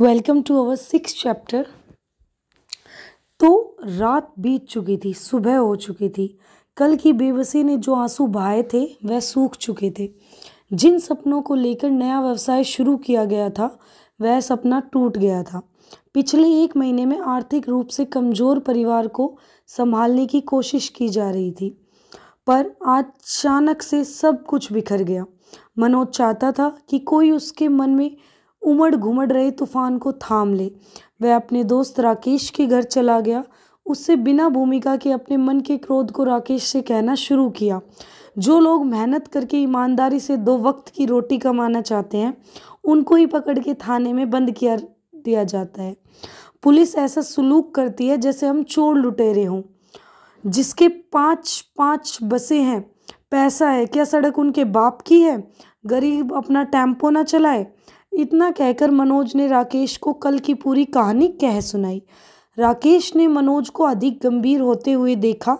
welcome to our six chapter तो रात बीत चुकी थी सुबह हो चुकी थी कल की बेबसी ने जो आंसू बहाए थे वह सूख चुके थे जिन सपनों को लेकर नया व्यवसाय शुरू किया गया था वह सपना टूट गया था पिछले एक महीने में आर्थिक रूप से कमज़ोर परिवार को संभालने की कोशिश की जा रही थी पर आज अचानक से सब कुछ बिखर गया मनोज चाहता था कि कोई उसके मन में उमड़ घुमड़ रहे तूफान को थाम ले वह अपने दोस्त राकेश के घर चला गया उससे बिना भूमिका के अपने मन के क्रोध को राकेश से कहना शुरू किया जो लोग मेहनत करके ईमानदारी से दो वक्त की रोटी कमाना चाहते हैं उनको ही पकड़ के थाने में बंद किया दिया जाता है पुलिस ऐसा सलूक करती है जैसे हम चोर लुटेरे हों जिसके पाँच पाँच बसें हैं पैसा है क्या सड़क उनके बाप की है गरीब अपना टेम्पो ना चलाए इतना कहकर मनोज ने राकेश को कल की पूरी कहानी कह सुनाई राकेश ने मनोज को अधिक गंभीर होते हुए देखा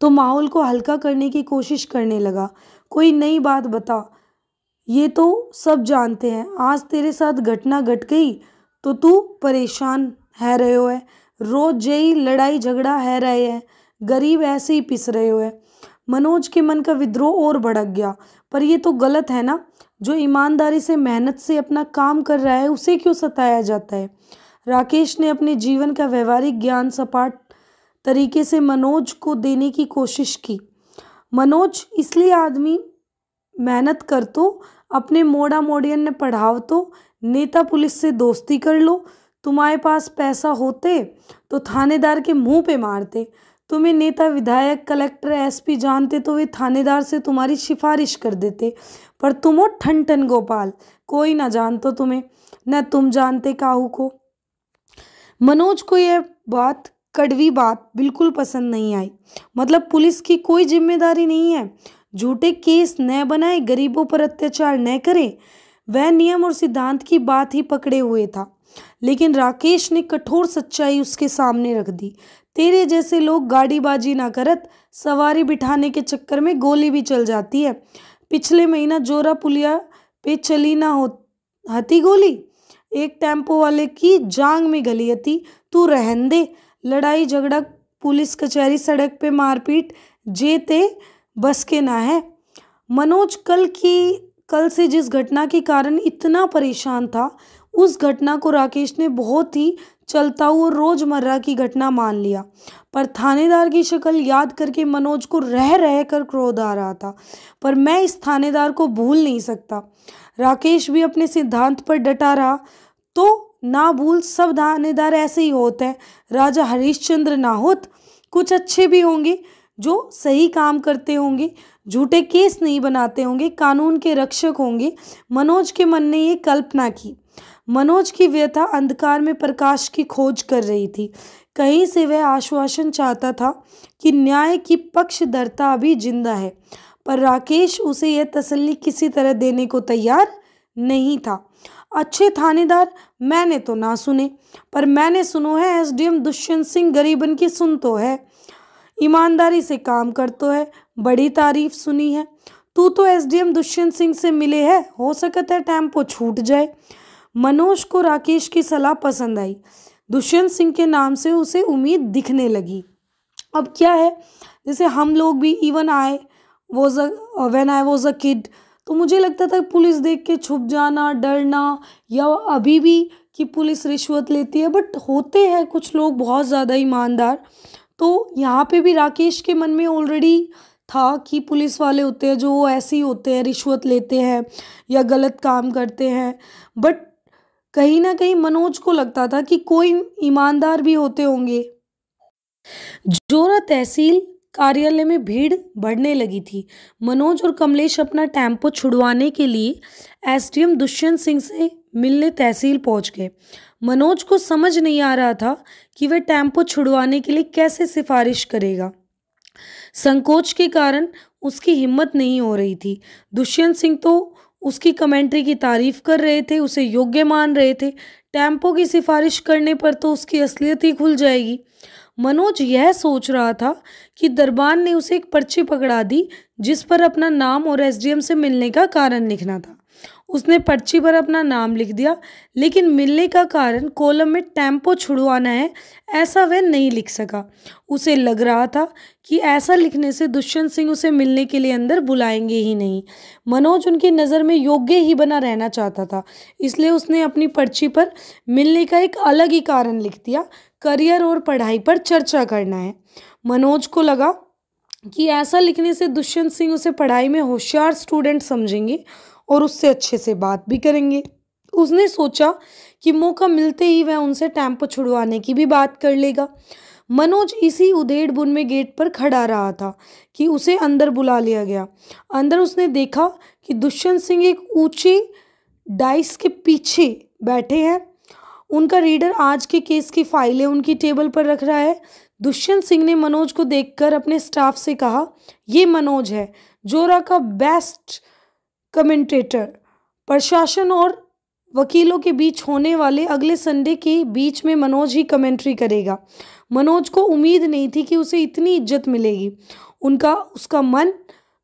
तो माहौल को हल्का करने की कोशिश करने लगा कोई नई बात बता ये तो सब जानते हैं आज तेरे साथ घटना घट गट गई तो तू परेशान है रहे हो है रोज जई लड़ाई झगड़ा है रहे हैं गरीब ऐसे ही पिस रहे हो है मनोज के मन का विद्रोह और भड़क गया पर यह तो गलत है ना जो ईमानदारी से मेहनत से अपना काम कर रहा है उसे क्यों सताया जाता है राकेश ने अपने जीवन का व्यवहारिक ज्ञान सपाट तरीके से मनोज को देने की कोशिश की मनोज इसलिए आदमी मेहनत कर तो अपने मोड़ा मोडियन ने पढ़ाव तो नेता पुलिस से दोस्ती कर लो तुम्हारे पास पैसा होते तो थानेदार के मुंह पे मारते तुम्हें तो नेता विधायक कलेक्टर एसपी जानते तो वे थानेदार से तुम्हारी सिफारिश कर देते पर तुम हो ठन ठन गोपाल कोई ना जानतो तुम्हें न तुम जानते काहू को मनोज को यह बात कड़वी बात बिल्कुल पसंद नहीं आई मतलब पुलिस की कोई जिम्मेदारी नहीं है झूठे केस न बनाए गरीबों पर अत्याचार न करें वह नियम और सिद्धांत की बात ही पकड़े हुए था लेकिन राकेश ने कठोर सच्चाई उसके सामने रख दी तेरे जैसे लोग गाड़ीबाजी ना करत सवारी बिठाने के चक्कर में गोली भी चल जाती है पिछले महीना जोरा पुलिया पे चली ना हो हती गोली एक टेम्पो वाले की जांग में गली हती तू रहन दे लड़ाई झगड़ा पुलिस कचहरी सड़क पे मारपीट जेते बस के ना है मनोज कल की कल से जिस घटना के कारण इतना परेशान था उस घटना को राकेश ने बहुत ही चलता हुआ रोज़मर्रा की घटना मान लिया पर थानेदार की शक्ल याद करके मनोज को रह रह कर क्रोध आ रहा था पर मैं इस थानेदार को भूल नहीं सकता राकेश भी अपने सिद्धांत पर डटा रहा तो ना भूल सब थानेदार ऐसे ही होते हैं राजा हरीश्चंद्र ना होत कुछ अच्छे भी होंगे जो सही काम करते होंगे झूठे केस नहीं बनाते होंगे कानून के रक्षक होंगे मनोज के मन ने ये कल्पना की मनोज की व्यथा अंधकार में प्रकाश की खोज कर रही थी कहीं से वह आश्वासन चाहता था कि न्याय की पक्षधरता अभी जिंदा है पर राकेश उसे यह तसल्ली किसी तरह देने को तैयार नहीं था अच्छे थानेदार मैंने तो ना सुने पर मैंने सुनो है एसडीएम दुष्यंत सिंह गरीबन की सुन तो है ईमानदारी से काम करतो है बड़ी तारीफ सुनी है तू तो एसडीएम दुष्यंत सिंह से मिले है हो सकता है टाइम पर छूट जाए मनोज को राकेश की सलाह पसंद आई दुष्यंत सिंह के नाम से उसे उम्मीद दिखने लगी अब क्या है जैसे हम लोग भी even I was a when I was a kid तो मुझे लगता था पुलिस देख के छुप जाना डरना या अभी भी कि पुलिस रिश्वत लेती है बट होते हैं कुछ लोग बहुत ज़्यादा ईमानदार तो यहाँ पे भी राकेश के मन में ऑलरेडी था कि पुलिस वाले होते हैं जो ऐसे ही होते हैं रिश्वत लेते हैं या गलत काम करते हैं बट कहीं ना कहीं मनोज को लगता था कि कोई ईमानदार भी होते होंगे जोरा तहसील कार्यालय में भीड़ बढ़ने लगी थी मनोज और कमलेश अपना टेम्पो छुड़वाने के लिए एसडीएम दुष्यंत सिंह से मिलने तहसील पहुंच गए मनोज को समझ नहीं आ रहा था कि वह टेम्पो छुड़वाने के लिए कैसे सिफारिश करेगा संकोच के कारण उसकी हिम्मत नहीं हो रही थी दुष्यंत सिंह तो उसकी कमेंट्री की तारीफ़ कर रहे थे उसे योग्य मान रहे थे टैम्पो की सिफारिश करने पर तो उसकी असलियत ही खुल जाएगी मनोज यह सोच रहा था कि दरबान ने उसे एक पर्ची पकड़ा दी जिस पर अपना नाम और एसडीएम से मिलने का कारण लिखना था उसने पर्ची पर अपना नाम लिख दिया लेकिन मिलने का कारण कॉलम में टेम्पो छुड़वाना है ऐसा वह नहीं लिख सका उसे लग रहा था कि ऐसा लिखने से दुष्यंत सिंह उसे मिलने के लिए अंदर बुलाएंगे ही नहीं मनोज उनकी नज़र में योग्य ही बना रहना चाहता था इसलिए उसने अपनी पर्ची पर मिलने का एक अलग ही कारण लिख दिया करियर और पढ़ाई पर चर्चा करना है मनोज को लगा कि ऐसा लिखने से दुष्यंत सिंह उसे पढ़ाई में होशियार स्टूडेंट समझेंगे और उससे अच्छे से बात भी करेंगे उसने सोचा कि मौका मिलते ही वह उनसे टेम्पो छुड़वाने की भी बात कर लेगा मनोज इसी उधेड़ बुन में गेट पर खड़ा रहा था कि उसे अंदर बुला लिया गया अंदर उसने देखा कि दुष्यंत सिंह एक ऊंचे डाइस के पीछे बैठे हैं उनका रीडर आज के केस की फाइलें उनकी टेबल पर रख रहा है दुष्यंत सिंह ने मनोज को देखकर अपने स्टाफ से कहा ये मनोज है जोरा का बेस्ट कमेंटेटर प्रशासन और वकीलों के बीच होने वाले अगले संडे के बीच में मनोज ही कमेंट्री करेगा मनोज को उम्मीद नहीं थी कि उसे इतनी इज्जत मिलेगी उनका उसका मन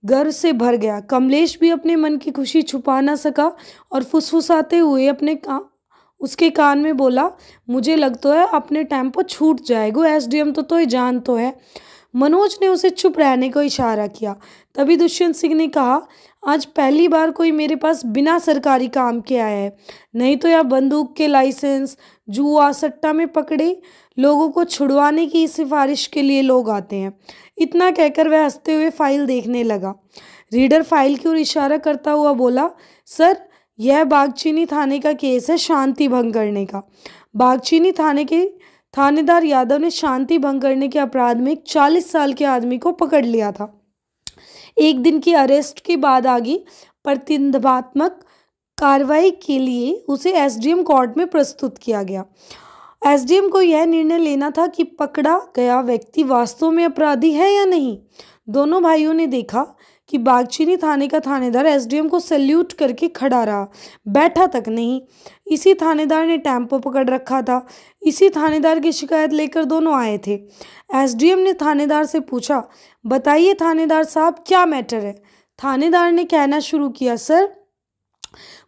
गर्व से भर गया कमलेश भी अपने मन की खुशी छुपा ना सका और फुसफुसाते हुए अपने का उसके कान में बोला मुझे लगता है अपने टाइम पर छूट जाएगो एसडीएम तो तो जान तो है मनोज ने उसे चुप रहने को इशारा किया तभी दुष्यंत सिंह ने कहा आज पहली बार कोई मेरे पास बिना सरकारी काम के आया है नहीं तो यह बंदूक के लाइसेंस जुआ सट्टा में पकड़े लोगों को छुड़वाने की सिफारिश के लिए लोग आते हैं इतना कहकर वह हंसते हुए फाइल देखने लगा रीडर फाइल की ओर इशारा करता हुआ बोला सर यह बागचीनी थाने का केस है शांति भंग करने का बागचीनी थाने के थानेदार यादव ने शांति भंग करने के अपराध में एक चालीस साल के आदमी को पकड़ लिया था एक दिन की अरेस्ट के बाद आगे प्रतिबंधात्मक कार्रवाई के लिए उसे एसडीएम कोर्ट में प्रस्तुत किया गया एसडीएम को यह निर्णय लेना था कि पकड़ा गया व्यक्ति वास्तव में अपराधी है या नहीं दोनों भाइयों ने देखा कि बागचीनी थाने का थानेदार एसडीएम को सैल्यूट करके खड़ा रहा बैठा तक नहीं इसी थानेदार ने टेम्पो पकड़ रखा था इसी थानेदार की शिकायत लेकर दोनों आए थे एसडीएम ने थानेदार से पूछा बताइए थानेदार साहब क्या मैटर है थानेदार ने कहना शुरू किया सर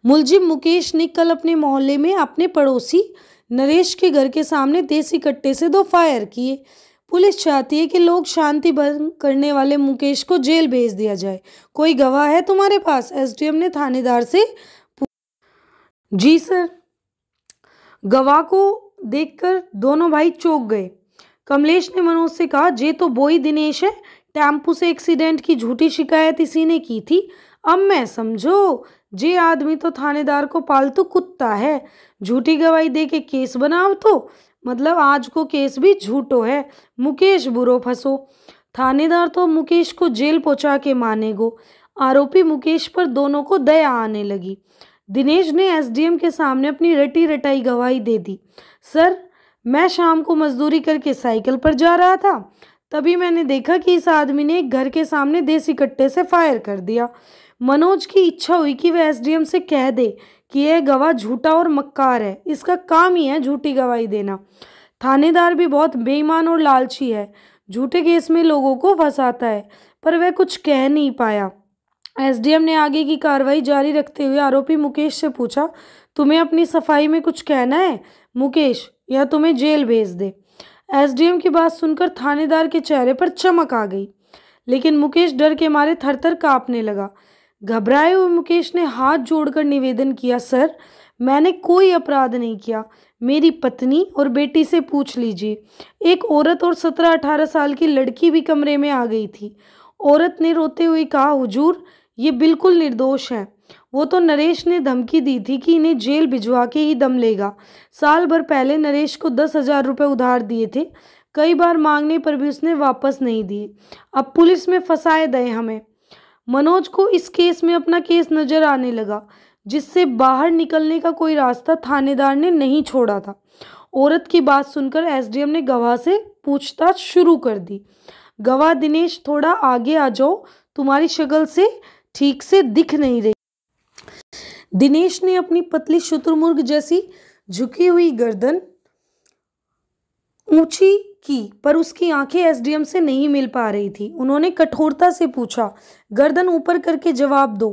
मुलजिम मुकेश ने कल अपने मोहल्ले में अपने पड़ोसी नरेश के घर के सामने देसी कट्टे से दो फायर किए पुलिस चाहती है कि लोग शांति भंग करने वाले मुकेश को जेल भेज दिया जाए कोई गवाह है तुम्हारे पास एसडीएम ने थानेदार से जी सर गवाह को देखकर दोनों भाई चौंक गए कमलेश ने मनोज से कहा जे तो बोई दिनेश है टेम्पू से एक्सीडेंट की झूठी शिकायत इसी ने की थी अब मैं समझो जे आदमी तो थानेदार को पालतू कुत्ता है झूठी गवाही दे के केस बनाओ तो मतलब आज को केस भी झूठो है मुकेश बुरो फंसो थानेदार तो मुकेश को जेल पहुंचा के माने गो आरोपी मुकेश पर दोनों को दया आने लगी दिनेश ने एसडीएम के सामने अपनी रटी रटाई गवाही दे दी सर मैं शाम को मजदूरी करके साइकिल पर जा रहा था तभी मैंने देखा कि इस आदमी ने एक घर के सामने देसी कट्टे से फायर कर दिया मनोज की इच्छा हुई कि वह एसडीएम से कह दे कि यह गवाह झूठा और मक्कार है इसका काम ही है झूठी गवाही देना थानेदार भी बहुत बेईमान और लालची है झूठे केस में लोगों को फंसाता है पर वह कुछ कह नहीं पाया एसडीएम ने आगे की कार्रवाई जारी रखते हुए आरोपी मुकेश से पूछा तुम्हें अपनी सफाई में कुछ कहना है मुकेश या तुम्हें जेल भेज दे एसडीएम की बात सुनकर थानेदार के चेहरे पर चमक आ गई लेकिन मुकेश डर के मारे थरथर कांपने लगा घबराए हुए मुकेश ने हाथ जोड़कर निवेदन किया सर मैंने कोई अपराध नहीं किया मेरी पत्नी और बेटी से पूछ लीजिए एक औरत और सत्रह अठारह साल की लड़की भी कमरे में आ गई थी औरत ने रोते हुए कहा हुजूर ये बिल्कुल निर्दोष है वो तो नरेश ने धमकी दी थी कि इन्हें जेल भिजवा के ही दम लेगा साल भर पहले नरेश को दस हज़ार रुपये उधार दिए थे कई बार मांगने पर भी उसने वापस नहीं दिए अब पुलिस में फंसाए गए हमें मनोज को इस केस में अपना केस नजर आने लगा जिससे बाहर निकलने का कोई रास्ता थानेदार ने नहीं छोड़ा था औरत की बात सुनकर एसडीएम ने गवाह से पूछताछ शुरू कर दी गवाह दिनेश थोड़ा आगे आ जाओ तुम्हारी शक्ल से ठीक से दिख नहीं रही दिनेश ने अपनी पतली शुतुरमुर्ग जैसी झुकी हुई गर्दन ऊंची की पर उसकी आंखें एसडीएम से नहीं मिल पा रही थी उन्होंने कठोरता से पूछा गर्दन ऊपर करके जवाब दो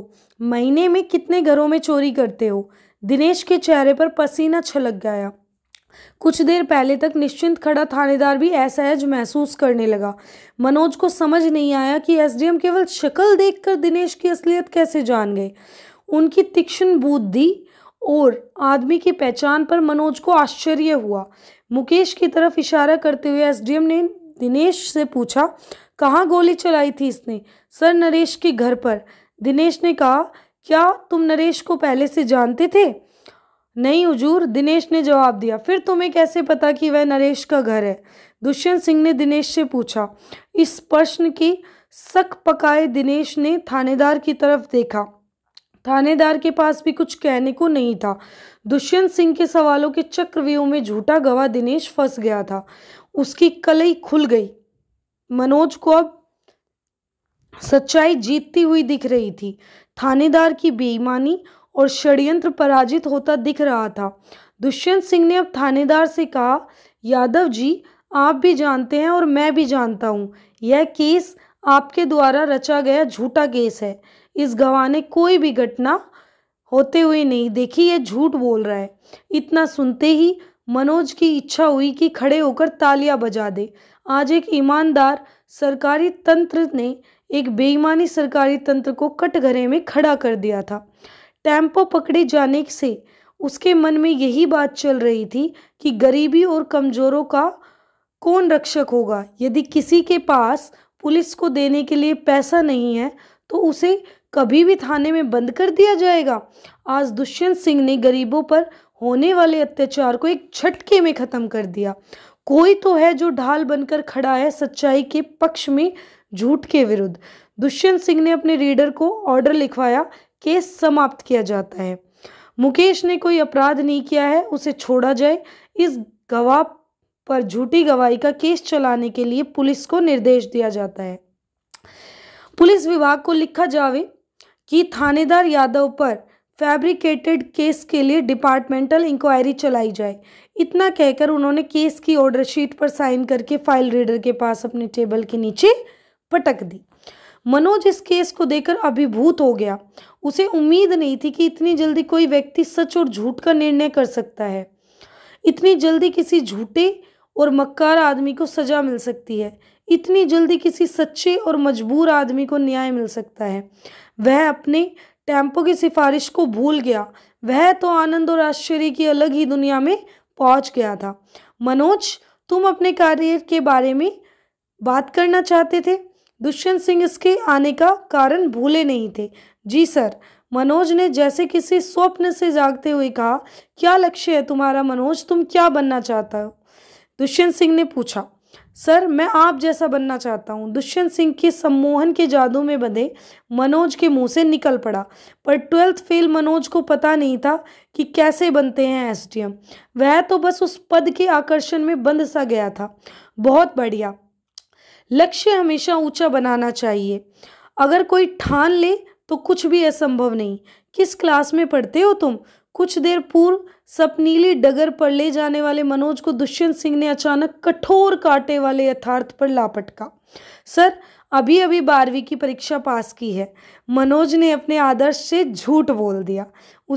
महीने में कितने घरों में चोरी करते हो दिनेश के चेहरे पर पसीना छलक गया कुछ देर पहले तक निश्चिंत खड़ा थानेदार भी असहज महसूस करने लगा मनोज को समझ नहीं आया कि एसडीएम केवल शक्ल देखकर दिनेश की असलियत कैसे जान गए उनकी तीक्ष्ण बुद्धि और आदमी की पहचान पर मनोज को आश्चर्य हुआ मुकेश की तरफ इशारा करते हुए एसडीएम ने दिनेश से पूछा कहाँ गोली चलाई थी इसने सर नरेश के घर पर दिनेश ने कहा क्या तुम नरेश को पहले से जानते थे नहीं हजूर दिनेश ने जवाब दिया फिर तुम्हें कैसे पता कि वह नरेश का घर है दुष्यंत सिंह ने दिनेश से पूछा इस प्रश्न की सक पकाए दिनेश ने थानेदार की तरफ देखा थानेदार के पास भी कुछ कहने को नहीं था दुष्यंत सिंह के सवालों के चक्रव्यूह में झूठा गवाह दिनेश फंस गया था उसकी कलई खुल गई मनोज को अब सच्चाई जीतती हुई दिख रही थी थानेदार की बेईमानी और षड्यंत्र पराजित होता दिख रहा था दुष्यंत सिंह ने अब थानेदार से कहा यादव जी आप भी जानते हैं और मैं भी जानता हूँ यह केस आपके द्वारा रचा गया झूठा केस है इस गवाह ने कोई भी घटना होते हुए नहीं देखी यह झूठ बोल रहा है इतना सुनते ही मनोज की इच्छा हुई कि खड़े होकर तालियां बजा दे आज एक ईमानदार सरकारी तंत्र ने एक बेईमानी सरकारी तंत्र को कटघरे में खड़ा कर दिया था टेम्पो पकड़े जाने से उसके मन में यही बात चल रही थी कि गरीबी और कमज़ोरों का कौन रक्षक होगा यदि किसी के पास पुलिस को देने के लिए पैसा नहीं है तो उसे कभी भी थाने में बंद कर दिया जाएगा आज दुष्यंत सिंह ने गरीबों पर होने वाले अत्याचार को एक झटके में खत्म कर दिया कोई तो है जो ढाल बनकर खड़ा है सच्चाई के पक्ष में झूठ के विरुद्ध दुष्यंत सिंह ने अपने रीडर को ऑर्डर लिखवाया केस समाप्त किया जाता है मुकेश ने कोई अपराध नहीं किया है उसे छोड़ा जाए इस गवाह पर झूठी गवाही का केस चलाने के लिए पुलिस को निर्देश दिया जाता है पुलिस विभाग को लिखा जावे कि थानेदार यादव पर फैब्रिकेटेड केस के लिए डिपार्टमेंटल इंक्वायरी चलाई जाए इतना कहकर उन्होंने केस की ऑर्डर शीट पर साइन करके फाइल रीडर के पास अपने टेबल के नीचे पटक दी मनोज इस केस को देखकर अभिभूत हो गया उसे उम्मीद नहीं थी कि इतनी जल्दी कोई व्यक्ति सच और झूठ का निर्णय कर सकता है इतनी जल्दी किसी झूठे और मक्कार आदमी को सजा मिल सकती है इतनी जल्दी किसी सच्चे और मजबूर आदमी को न्याय मिल सकता है वह अपने टेम्पो की सिफारिश को भूल गया वह तो आनंद और आश्चर्य की अलग ही दुनिया में पहुंच गया था मनोज तुम अपने करियर के बारे में बात करना चाहते थे दुष्यंत सिंह इसके आने का कारण भूले नहीं थे जी सर मनोज ने जैसे किसी स्वप्न से जागते हुए कहा क्या लक्ष्य है तुम्हारा मनोज तुम क्या बनना चाहता हो दुष्यंत सिंह ने पूछा सर मैं आप जैसा बनना चाहता हूँ दुष्यंत सिंह के सम्मोहन के जादू में बंधे मनोज के मुंह से निकल पड़ा पर ट्वेल्थ फेल मनोज को पता नहीं था कि कैसे बनते हैं एसडीएम वह तो बस उस पद के आकर्षण में बंध सा गया था बहुत बढ़िया लक्ष्य हमेशा ऊंचा बनाना चाहिए अगर कोई ठान ले तो कुछ भी असंभव नहीं किस क्लास में पढ़ते हो तुम कुछ देर पूर्व सपनीली डगर पर ले जाने वाले मनोज को दुष्यंत सिंह ने अचानक कठोर कांटे वाले यथार्थ पर लापटका सर अभी अभी बारहवीं की परीक्षा पास की है मनोज ने अपने आदर्श से झूठ बोल दिया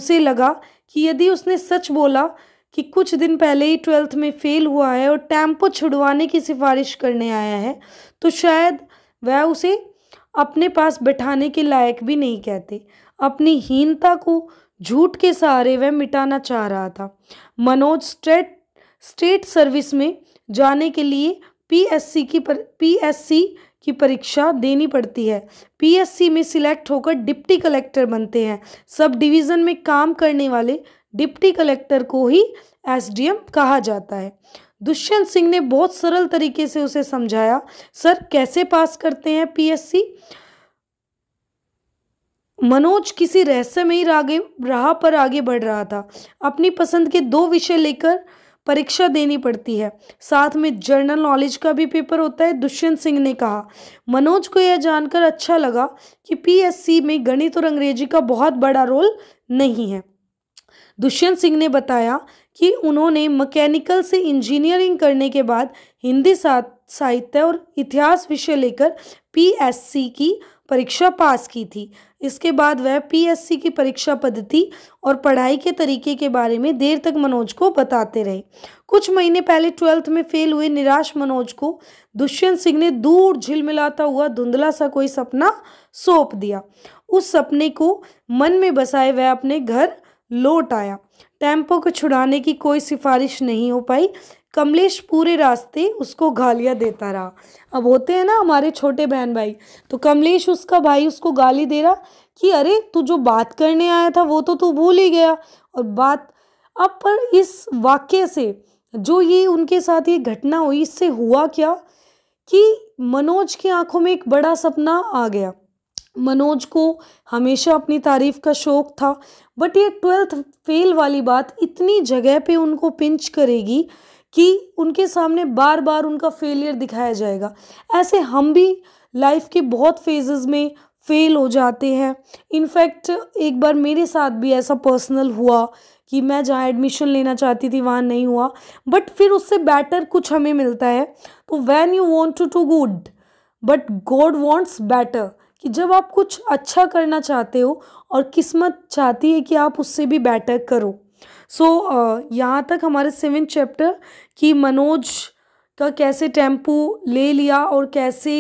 उसे लगा कि यदि उसने सच बोला कि कुछ दिन पहले ही ट्वेल्थ में फेल हुआ है और टैंपो छुड़वाने की सिफारिश करने आया है तो शायद वह उसे अपने पास बैठाने के लायक भी नहीं कहते अपनी हीनता को झूठ के सहारे वह मिटाना चाह रहा था मनोज स्टेट स्टेट सर्विस में जाने के लिए पीएससी की पर पीएससी की परीक्षा देनी पड़ती है पीएससी में सिलेक्ट होकर डिप्टी कलेक्टर बनते हैं सब डिवीज़न में काम करने वाले डिप्टी कलेक्टर को ही एसडीएम कहा जाता है दुष्यंत सिंह ने बहुत सरल तरीके से उसे समझाया सर कैसे पास करते हैं पीएससी मनोज किसी रहस्यमयी आगे राह पर आगे बढ़ रहा था अपनी पसंद के दो विषय लेकर परीक्षा देनी पड़ती है साथ में जर्नल नॉलेज का भी पेपर होता है दुष्यंत सिंह ने कहा मनोज को यह जानकर अच्छा लगा कि पीएससी में गणित और अंग्रेजी का बहुत बड़ा रोल नहीं है दुष्यंत सिंह ने बताया कि उन्होंने मैकेनिकल से इंजीनियरिंग करने के बाद हिंदी साहित्य और इतिहास विषय लेकर पीएससी की परीक्षा पास की थी इसके बाद वह पीएससी की परीक्षा पद्धति और पढ़ाई के तरीके के बारे में देर तक मनोज को बताते रहे कुछ महीने पहले ट्वेल्थ में फेल हुए निराश मनोज को दुष्यंत सिंह ने दूर झिलमिलाता हुआ धुंधला सा कोई सपना सौंप दिया उस सपने को मन में बसाए वह अपने घर लौट आया टेम्पो को छुड़ाने की कोई सिफारिश नहीं हो पाई कमलेश पूरे रास्ते उसको गालियाँ देता रहा अब होते हैं ना हमारे छोटे बहन भाई तो कमलेश उसका भाई उसको गाली दे रहा कि अरे तू जो बात करने आया था वो तो तू भूल ही गया और बात अब पर इस वाक्य से जो ये उनके साथ ये घटना हुई इससे हुआ क्या कि मनोज की आंखों में एक बड़ा सपना आ गया मनोज को हमेशा अपनी तारीफ का शौक था बट ये ट्वेल्थ फेल वाली बात इतनी जगह पे उनको पिंच करेगी कि उनके सामने बार बार उनका फेलियर दिखाया जाएगा ऐसे हम भी लाइफ के बहुत फेजेस में फेल हो जाते हैं इनफैक्ट एक बार मेरे साथ भी ऐसा पर्सनल हुआ कि मैं जहाँ एडमिशन लेना चाहती थी वहाँ नहीं हुआ बट फिर उससे बेटर कुछ हमें मिलता है तो when you want to to good but God wants better कि जब आप कुछ अच्छा करना चाहते हो और किस्मत चाहती है कि आप उससे भी बेटर करो सो so, uh, यहाँ तक हमारे सेवन चैप्टर कि मनोज का कैसे टेम्पू ले लिया और कैसे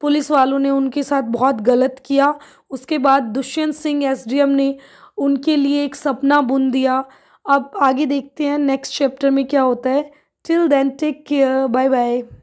पुलिस वालों ने उनके साथ बहुत गलत किया उसके बाद दुष्यंत सिंह एसडीएम ने उनके लिए एक सपना बुन दिया अब आगे देखते हैं नेक्स्ट चैप्टर में क्या होता है till then take care bye bye